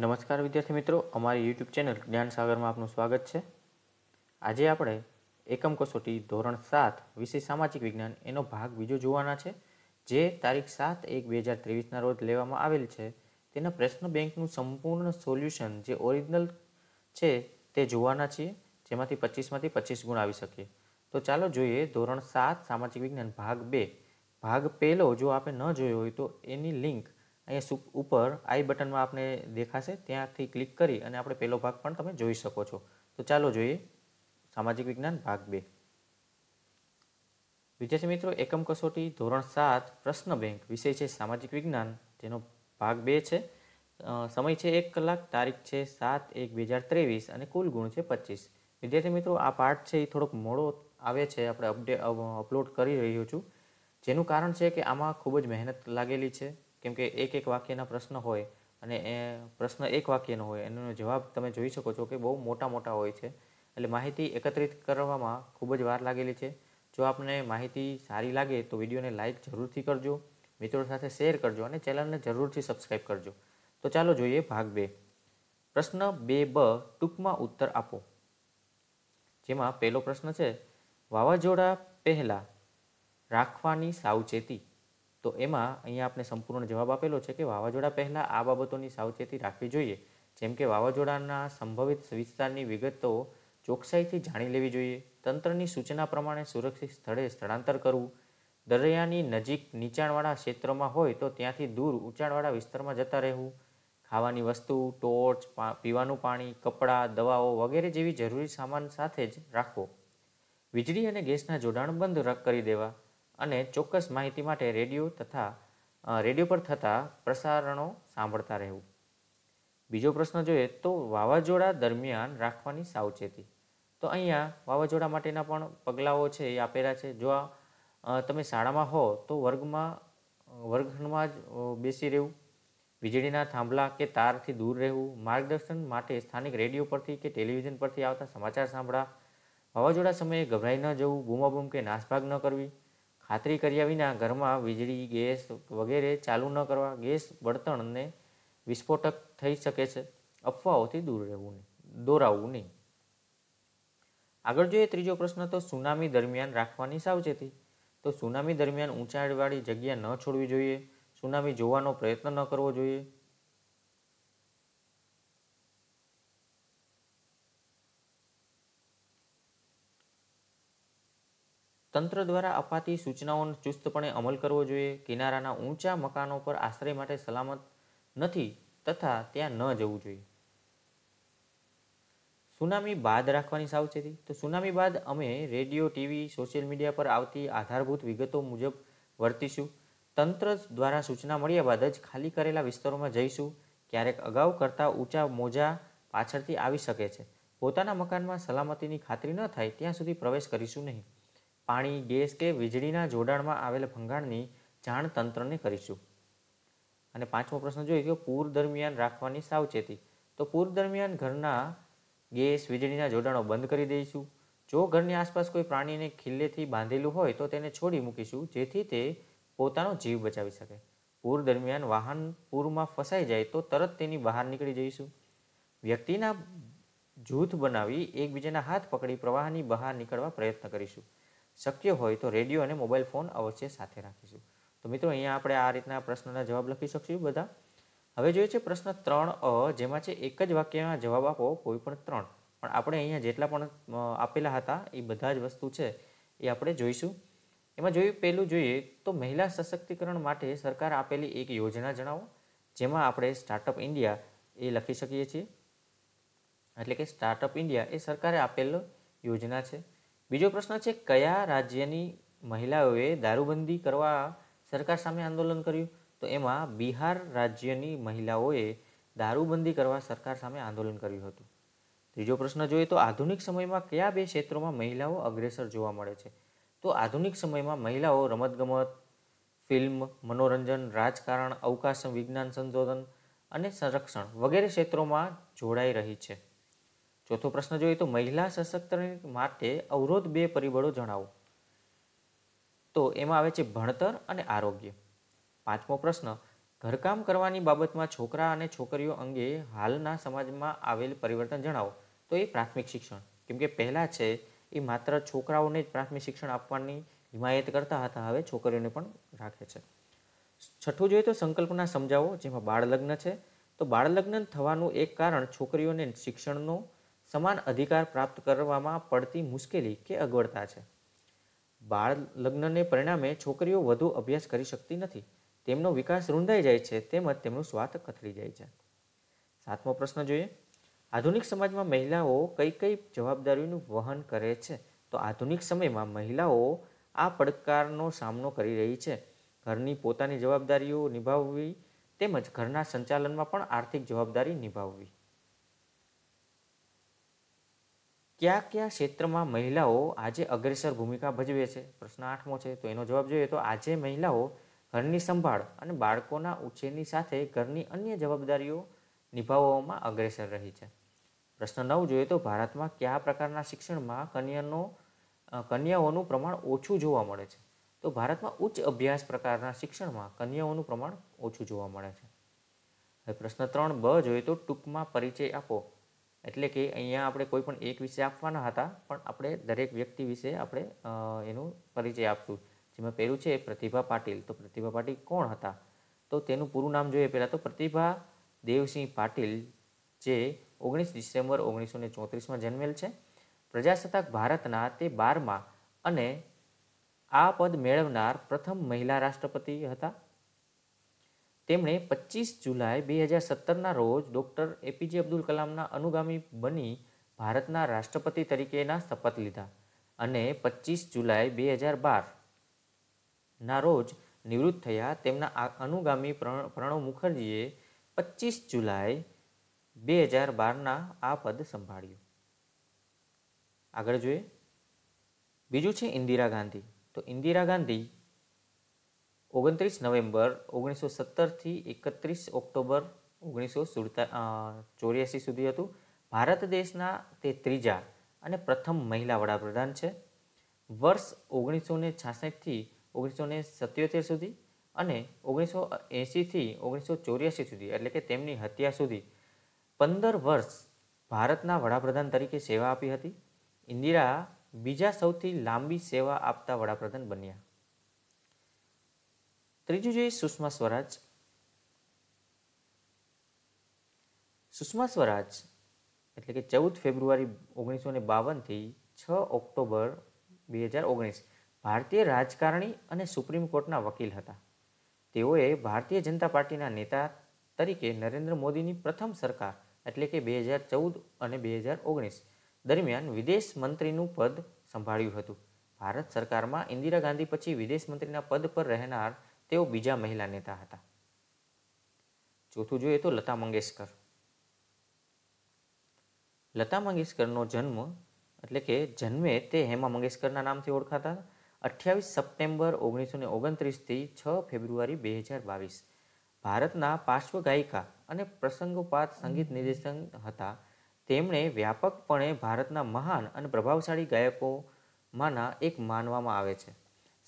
નમસ્કાર વિદ્યાર્થી મિત્રો અમારી યુટ્યુબ ચેનલ જ્ઞાન સાગરમાં આપનું સ્વાગત છે આજે આપણે એકમ કસોટી ધોરણ સાત વિશે સામાજિક વિજ્ઞાન એનો ભાગ બીજો જોવાના છે જે તારીખ સાત એક બે હજાર ત્રેવીસના રોજ લેવામાં આવેલ છે તેના પ્રશ્ન બેંકનું સંપૂર્ણ સોલ્યુશન જે ઓરિજિનલ છે તે જોવાના છીએ જેમાંથી પચીસમાંથી પચીસ ગુણ આવી શકે તો ચાલો જોઈએ ધોરણ સાત સામાજિક વિજ્ઞાન ભાગ બે ભાગ પહેલો જો આપણે ન જોયો હોય તો એની લિંક અહીંયા ઉપર આઈ બટનમાં આપણે દેખાશે ત્યાંથી ક્લિક કરી અને આપણે પહેલો ભાગ પણ તમે જોઈ શકો છો તો ચાલો જોઈએ સામાજિક વિજ્ઞાન ભાગ બે વિદ્યાર્થી મિત્રો એકમ કસોટી ધોરણ સાત પ્રશ્ન બેંક વિષય છે સામાજિક વિજ્ઞાન જેનો ભાગ બે છે સમય છે એક કલાક તારીખ છે સાત એક બે હજાર ત્રેવીસ અને કુલ ગુણ છે પચીસ વિદ્યાર્થી મિત્રો આ પાઠ છે એ થોડોક મોડો આવે છે આપણે અપડેટ અપલોડ કરી રહ્યો છું જેનું કારણ છે કે આમાં ખૂબ જ મહેનત લાગેલી છે કેમ કે એક એક વાક્યના પ્રશ્ન હોય અને એ પ્રશ્ન એક વાક્યનો હોય એનો જવાબ તમે જોઈ શકો છો કે બહુ મોટા મોટા હોય છે એટલે માહિતી એકત્રિત કરવામાં ખૂબ જ વાર લાગેલી છે જો આપને માહિતી સારી લાગે તો વિડીયોને લાઇક જરૂરથી કરજો મિત્રો સાથે શેર કરજો અને ચેનલને જરૂરથી સબસ્ક્રાઈબ કરજો તો ચાલો જોઈએ ભાગ બે પ્રશ્ન બે બ ટૂંકમાં ઉત્તર આપો જેમાં પહેલો પ્રશ્ન છે વાવાઝોડા પહેલાં રાખવાની સાવચેતી તો એમાં અહીંયા આપણે સંપૂર્ણ જવાબ આપેલો છે કે વાવાઝોડા પહેલાં આ બાબતોની સાવચેતી રાખવી જોઈએ જેમ કે વાવાઝોડાના સંભવિત વિસ્તારની વિગતો ચોકસાઈથી જાણી લેવી જોઈએ તંત્રની સૂચના પ્રમાણે સુરક્ષિત સ્થળે સ્થળાંતર કરવું દરિયાની નજીક નીચાણવાળા ક્ષેત્રમાં હોય તો ત્યાંથી દૂર ઊંચાણવાળા વિસ્તારમાં જતા રહેવું ખાવાની વસ્તુ ટોર્ચ પીવાનું પાણી કપડાં દવાઓ વગેરે જેવી જરૂરી સામાન સાથે જ રાખવો વીજળી અને ગેસના જોડાણ બંધ કરી દેવા અને ચોક્કસ માહિતી માટે રેડિયો તથા રેડિયો પર થતા પ્રસારણો સાંભળતા રહેવું બીજો પ્રશ્ન જોઈએ તો વાવાઝોડા દરમિયાન રાખવાની સાવચેતી તો અહીંયા વાવાઝોડા માટેના પણ પગલાઓ છે એ આપેલા છે જો આ તમે શાળામાં હો તો વર્ગમાં વર્ગખંડમાં જ બેસી રહેવું વીજળીના થાંભલા કે તારથી દૂર રહેવું માર્ગદર્શન માટે સ્થાનિક રેડિયો પરથી કે ટેલિવિઝન પરથી આવતા સમાચાર સાંભળા વાવાઝોડા સમયે ગભરાઈ ન જવું બૂમાબૂમ કે નાસભાગ ન કરવી ખાતરી કર્યા વિના ઘરમાં વીજળી ગેસ વગેરે ચાલુ ન કરવા ગેસ બળતણને વિસ્ફોટક થઈ શકે છે અફવાઓથી દૂર રહેવું નહીં દોરાવવું નહીં આગળ જોઈએ ત્રીજો પ્રશ્ન તો સુનામી દરમિયાન રાખવાની સાવચેતી તો સુનામી દરમિયાન ઊંચાઈવાળી જગ્યા ન છોડવી જોઈએ સુનામી જોવાનો પ્રયત્ન ન કરવો જોઈએ તંત્ર દ્વારા અપાતી સૂચનાઓનો ચુસ્તપણે અમલ કરવો જોઈએ કિનારાના ઊંચા મકાનો પર આશ્રય માટે સલામત નથી તથા ત્યાં ન જવું જોઈએ સુનામી બાદ રાખવાની સાવચેતી તો સુનામી બાદ અમે રેડિયો ટીવી સોશિયલ મીડિયા પર આવતી આધારભૂત વિગતો મુજબ વર્તીશું તંત્ર દ્વારા સૂચના મળ્યા બાદ જ ખાલી કરેલા વિસ્તારોમાં જઈશું ક્યારેક અગાઉ કરતાં ઊંચા મોજા પાછળથી આવી શકે છે પોતાના મકાનમાં સલામતીની ખાતરી ન થાય ત્યાં સુધી પ્રવેશ કરીશું નહીં પાણી ગેસ કે વીજળીના જોડાણમાં આવેલા ભંગાણની જાણ તંત્રને કરીશું અને પાંચમો પ્રશ્ન જોઈએ કે પૂર દરમિયાન રાખવાની સાવચેતી તો પૂર દરમિયાન ઘરના ગેસ વીજળીના જોડાણો બંધ કરી દઈશું જો ઘરની આસપાસ કોઈ પ્રાણીને ખીલ્લેથી બાંધેલું હોય તો તેને છોડી મૂકીશું જેથી તે પોતાનો જીવ બચાવી શકે પૂર દરમિયાન વાહન પૂરમાં ફસાઈ જાય તો તરત તેની બહાર નીકળી જઈશું વ્યક્તિના જૂથ બનાવી એકબીજાના હાથ પકડી પ્રવાહની બહાર નીકળવા પ્રયત્ન કરીશું શક્ય હોય તો રેડિયો અને મોબાઈલ ફોન અવશ્ય સાથે રાખીશું તો મિત્રો અહીંયા આપણે આ રીતના પ્રશ્નના જવાબ લખી શકશું બધા હવે જોઈએ છે પ્રશ્ન ત્રણ અ જેમાં છે એક જ વાક્યમાં જવાબ આપો કોઈ પણ ત્રણ પણ આપણે અહીંયા જેટલા પણ આપેલા હતા એ બધા જ વસ્તુ છે એ આપણે જોઈશું એમાં જોયું પહેલું જોઈએ તો મહિલા સશક્તિકરણ માટે સરકાર આપેલી એક યોજના જણાવો જેમાં આપણે સ્ટાર્ટઅપ ઇન્ડિયા એ લખી શકીએ છીએ એટલે કે સ્ટાર્ટઅપ ઇન્ડિયા એ સરકારે આપેલ યોજના છે બીજો પ્રશ્ન છે કયા રાજ્યની મહિલાઓએ દારૂબંધી કરવા સરકાર સામે આંદોલન કર્યું તો એમાં બિહાર રાજ્યની મહિલાઓએ દારૂબંધી કરવા સરકાર સામે આંદોલન કર્યું હતું ત્રીજો પ્રશ્ન જોઈએ તો આધુનિક સમયમાં કયા બે ક્ષેત્રોમાં મહિલાઓ અગ્રેસર જોવા મળે છે તો આધુનિક સમયમાં મહિલાઓ રમતગમત ફિલ્મ મનોરંજન રાજકારણ અવકાશ વિજ્ઞાન સંશોધન અને સંરક્ષણ વગેરે ક્ષેત્રોમાં જોડાઈ રહી છે ચોથો પ્રશ્ન જોઈએ તો મહિલા સશક્તિકરણ માટે અવરોધ બે પરિબળો જણાવો તો એમાં આવે છે ભણતર અને આરોગ્ય પાંચમો પ્રશ્ન ઘરકામ કરવાની બાબતમાં છોકરા અને છોકરીઓ અંગે હાલના સમાજમાં આવેલ પરિવર્તન જણાવો તો એ પ્રાથમિક શિક્ષણ કેમ કે પહેલાં છે એ માત્ર છોકરાઓને જ પ્રાથમિક શિક્ષણ આપવાની હિમાયત કરતા હતા હવે છોકરીઓને પણ રાખે છે છઠ્ઠું જોઈએ તો સંકલ્પના સમજાવો જેમાં બાળલગ્ન છે તો બાળલગ્ન થવાનું એક કારણ છોકરીઓને શિક્ષણનો સમાન અધિકાર પ્રાપ્ત કરવામાં પડતી મુશ્કેલી કે અગવડતા છે બાળ લગ્નને પરિણામે છોકરીઓ વધુ અભ્યાસ કરી શકતી નથી તેમનો વિકાસ રૂંધાઈ જાય છે તેમજ તેમનું સ્વાદ કથળી જાય છે સાતમો પ્રશ્ન જોઈએ આધુનિક સમાજમાં મહિલાઓ કઈ કઈ જવાબદારીનું વહન કરે છે તો આધુનિક સમયમાં મહિલાઓ આ પડકારનો સામનો કરી રહી છે ઘરની પોતાની જવાબદારીઓ નિભાવવી તેમજ ઘરના સંચાલનમાં પણ આર્થિક જવાબદારી નિભાવવી કયા કયા ક્ષેત્રમાં મહિલાઓ આજે અગ્રેસર ભૂમિકા ભજવે છે પ્રશ્ન આઠમો છે તો એનો જવાબ જોઈએ તો આજે મહિલાઓ ઘરની સંભાળ અને બાળકોના ઉછેરની સાથે ઘરની અન્ય જવાબદારીઓ નિભાવવામાં અગ્રેસર રહી છે પ્રશ્ન નવ જોઈએ તો ભારતમાં કયા પ્રકારના શિક્ષણમાં કન્યાનો કન્યાઓનું પ્રમાણ ઓછું જોવા મળે છે તો ભારતમાં ઉચ્ચ અભ્યાસ પ્રકારના શિક્ષણમાં કન્યાઓનું પ્રમાણ ઓછું જોવા મળે છે હવે પ્રશ્ન ત્રણ બ જોઈએ તો ટૂંકમાં પરિચય આપો એટલે કે અહીંયા આપણે કોઈ પણ એક વિષય આપવાના હતા પણ આપણે દરેક વ્યક્તિ વિશે આપણે એનું પરિચય આપશું જેમાં પહેલું છે પ્રતિભા પાટીલ તો પ્રતિભા પાટીલ કોણ હતા તો તેનું પૂરું નામ જોઈએ પહેલાં તો પ્રતિભા દેવસિંહ પાટીલ જે ઓગણીસ ડિસેમ્બર ઓગણીસો ને ચોત્રીસમાં જન્મેલ છે પ્રજાસત્તાક ભારતના તે બારમાં અને આ પદ મેળવનાર પ્રથમ મહિલા રાષ્ટ્રપતિ હતા તેમણે પચીસ જુલાઈ બે હજાર સત્તરના રોજ ડૉક્ટર એપીજે અબ્દુલ કલામના અનુગામી બની ભારતના રાષ્ટ્રપતિ તરીકેના શપથ લીધા અને પચીસ જુલાઈ બે હજાર બારના રોજ નિવૃત્ત થયા તેમના અનુગામી પ્રણવ મુખર્જીએ પચીસ જુલાઈ બે હજાર બારના આ પદ સંભાળ્યું આગળ જોઈએ બીજું છે ઇન્દિરા ગાંધી તો ઇન્દિરા ગાંધી ઓગણત્રીસ નવેમ્બર ઓગણીસો સત્તરથી એકત્રીસ ઓક્ટોબર ઓગણીસો સુડતા ચોર્યાસી સુધી હતું ભારત દેશના તે ત્રીજા અને પ્રથમ મહિલા વડાપ્રધાન છે વર્ષ ઓગણીસો ને છાસઠથી ઓગણીસો ને સત્યોતેર સુધી અને ઓગણીસો એંશીથી ઓગણીસો ચોર્યાસી સુધી એટલે કે તેમની હત્યા સુધી પંદર વર્ષ ભારતના વડાપ્રધાન તરીકે સેવા આપી હતી ઇન્દિરા બીજા સૌથી લાંબી સેવા આપતા વડાપ્રધાન બન્યા ત્રીજું જોઈએ સુષ્મા સ્વરાજ સુષ્મા સ્વરાજ એટલે કે ચૌદ ફેબ્રુઆરી ઓગણીસો ને બાવનથી છ ઓક્ટોબર બે હજાર ઓગણીસ ભારતીય રાજકારણી અને સુપ્રીમ કોર્ટના વકીલ હતા તેઓએ ભારતીય જનતા પાર્ટીના નેતા તરીકે નરેન્દ્ર મોદીની પ્રથમ સરકાર એટલે કે બે હજાર ચૌદ અને બે હજાર ઓગણીસ દરમિયાન વિદેશ મંત્રીનું પદ સંભાળ્યું હતું ભારત સરકારમાં ઇન્દિરા ગાંધી પછી વિદેશ મંત્રીના પદ પર રહેનાર તેઓ બીજા મહિલા નેતા હતા ચોથું જોઈએ તો લતા મંગેશકર લતા મંગેશકરનો જન્મ એટલે કે જન્મે તે હેમા મંગેશકરના નામથી ઓળખાતા અઠ્યાવીસ સપ્ટેમ્બર ઓગણીસો ને ઓગણત્રીસથી છ ફેબ્રુઆરી બે હજાર બાવીસ ભારતના પાર્શ્વ ગાયિકા અને પ્રસંગોપાત સંગીત નિર્દેશક હતા તેમણે વ્યાપકપણે ભારતના મહાન અને પ્રભાવશાળી ગાયકોમાંના એક માનવામાં આવે છે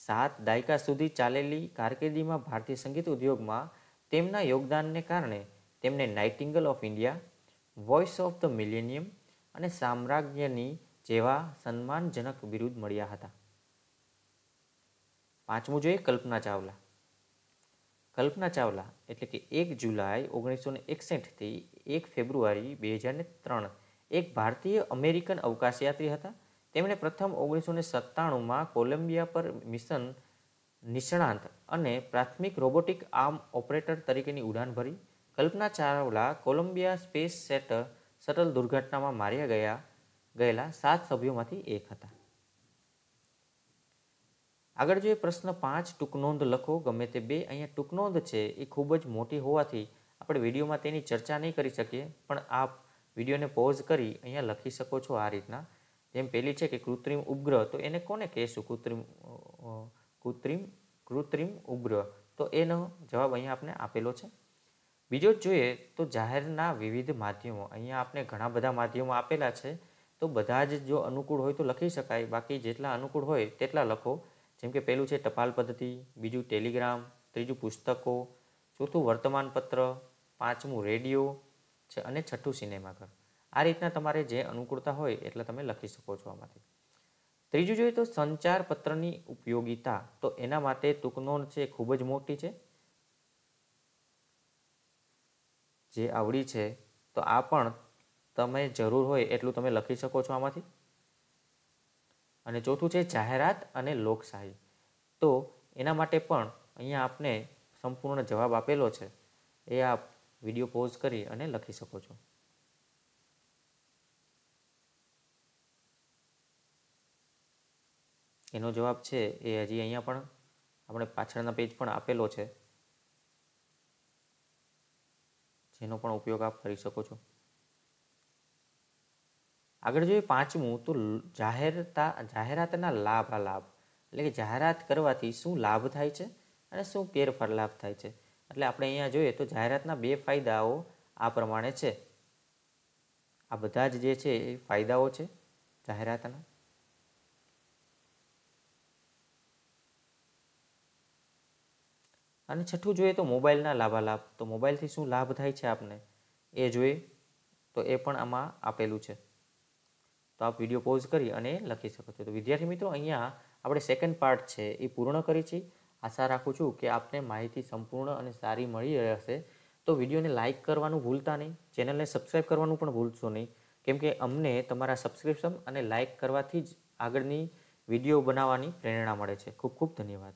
સાત દાયકા સુધી ચાલેલી કારકિર્દીમાં ભારતીય સંગીત ઉદ્યોગમાં તેમના યોગદાનને કારણે તેમને nightingale of India voice of the millennium અને સામ્રાજ્યની જેવા સન્માનજનક બિરુદ મળ્યા હતા પાંચમું જોઈએ કલ્પના ચાવલા કલ્પના ચાવલા એટલે કે એક જુલાઈ ઓગણીસો એકસઠથી એક ફેબ્રુઆરી બે હજાર ત્રણ એક ભારતીય અમેરિકન અવકાશયાત્રી હતા તેમણે પ્રથમ ઓગણીસો ને સત્તાણુંમાં કોલંબિયા પર મિશન નિષ્ણાંત અને પ્રાથમિક રોબોટિક આર્મ ઓપરેટર તરીકેની ઉડાન ભરી કલ્પના ચાવલા કોલંબિયા સ્પેસ સેટર સટલ દુર્ઘટનામાં માર્યા ગયા ગયેલા સાત સભ્યોમાંથી એક હતા આગળ જોઈએ પ્રશ્ન પાંચ ટૂંકનોંધ લખો ગમે તે બે અહીંયા ટૂંકનોંધ છે એ ખૂબ જ મોટી હોવાથી આપણે વિડીયોમાં તેની ચર્ચા નહીં કરી શકીએ પણ આપ વિડીયોને પોઝ કરી અહીંયા લખી શકો છો આ રીતના જેમ પહેલી છે કે કૃત્રિમ ઉપગ્રહ તો એને કોને કહેશું કૃત્રિમ કૃત્રિમ કૃત્રિમ ઉપગ્રહ તો એનો જવાબ અહીંયા આપણે આપેલો છે બીજો જોઈએ તો જાહેરના વિવિધ માધ્યમો અહીંયા આપણે ઘણા બધા માધ્યમો આપેલા છે તો બધા જ જો અનુકૂળ હોય તો લખી શકાય બાકી જેટલા અનુકૂળ હોય તેટલા લખો જેમ કે પહેલું છે ટપાલ પદ્ધતિ બીજું ટેલિગ્રામ ત્રીજું પુસ્તકો ચોથું વર્તમાનપત્ર પાંચમું રેડિયો છે અને છઠ્ઠું સિનેમાઘર આ રીતના તમારે જે અનુકૂળતા હોય એટલે તમે લખી શકો છો આમાંથી ત્રીજું જોઈએ તો સંચાર પત્રની ઉપયોગિતા તો એના માટે ટૂંકનો છે ખૂબ જ મોટી છે જે આવડી છે તો આ પણ તમે જરૂર હોય એટલું તમે લખી શકો છો આમાંથી અને ચોથું છે જાહેરાત અને લોકશાહી તો એના માટે પણ અહીંયા આપને સંપૂર્ણ જવાબ આપેલો છે એ આપ વિડીયો પોઝ કરી અને લખી શકો છો એનો જવાબ છે એ હજી અહીંયા પણ આપણે પાછળના પેજ પણ આપેલો છે જેનો પણ ઉપયોગ આપ કરી શકો છો આગળ જોઈએ પાંચમું તો જાહેરતા જાહેરાતના લાભ આ લાભ એટલે કે જાહેરાત કરવાથી શું લાભ થાય છે અને શું ફેરફાર લાભ થાય છે એટલે આપણે અહીંયા જોઈએ તો જાહેરાતના બે ફાયદાઓ આ પ્રમાણે છે આ બધા જ જે છે એ ફાયદાઓ છે જાહેરાતના અને છઠ્ઠું જોઈએ તો મોબાઈલના લાભાલાભ તો મોબાઈલથી શું લાભ થાય છે આપને એ જોઈએ તો એ પણ આમાં આપેલું છે તો આપ વિડીયો પોઝ કરી અને લખી શકો છો તો વિદ્યાર્થી મિત્રો અહીંયા આપણે સેકન્ડ પાર્ટ છે એ પૂર્ણ કરી છે આશા રાખું છું કે આપને માહિતી સંપૂર્ણ અને સારી મળી રહેશે તો વિડીયોને લાઇક કરવાનું ભૂલતા નહીં ચેનલને સબસ્ક્રાઈબ કરવાનું પણ ભૂલશો નહીં કેમ કે અમને તમારા સબસ્ક્રિપ્શન અને લાઇક કરવાથી જ આગળની વિડીયો બનાવવાની પ્રેરણા મળે છે ખૂબ ખૂબ ધન્યવાદ